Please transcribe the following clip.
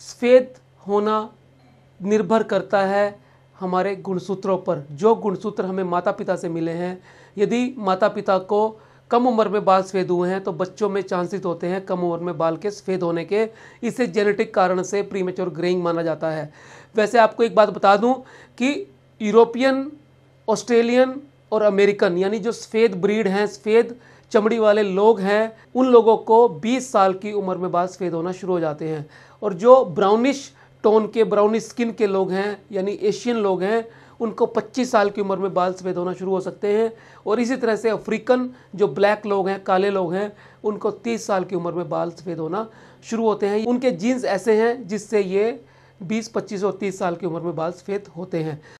सफ़ेद होना निर्भर करता है हमारे गुणसूत्रों पर जो गुणसूत्र हमें माता पिता से मिले हैं यदि माता पिता को कम उम्र में बाल सफ़ेद हुए हैं तो बच्चों में चांसेस होते हैं कम उम्र में बाल के सफ़ेद होने के इसे जेनेटिक कारण से प्रीमेच्योर ग्रेइंग माना जाता है वैसे आपको एक बात बता दूं कि यूरोपियन ऑस्ट्रेलियन और अमेरिकन यानी जो सफ़ेद ब्रीड हैं सफ़ेद चमड़ी वाले लोग हैं उन लोगों को 20 साल की उम्र में बाद सफ़ेद होना शुरू हो जाते हैं और जो ब्राउनिश टोन के ब्राउनिश स्किन के लोग हैं यानी एशियन लोग हैं उनको 25 साल की उम्र में बाल सफ़ेद होना शुरू हो सकते हैं और इसी तरह से अफ्रीकन जो ब्लैक लोग हैं काले लोग हैं उनको 30 साल की उम्र में बाल सफ़ेद होना शुरू होते हैं उनके जीन्स ऐसे हैं जिससे ये 20, 25 और 30 साल की उम्र में बाल सफ़ेद होते हैं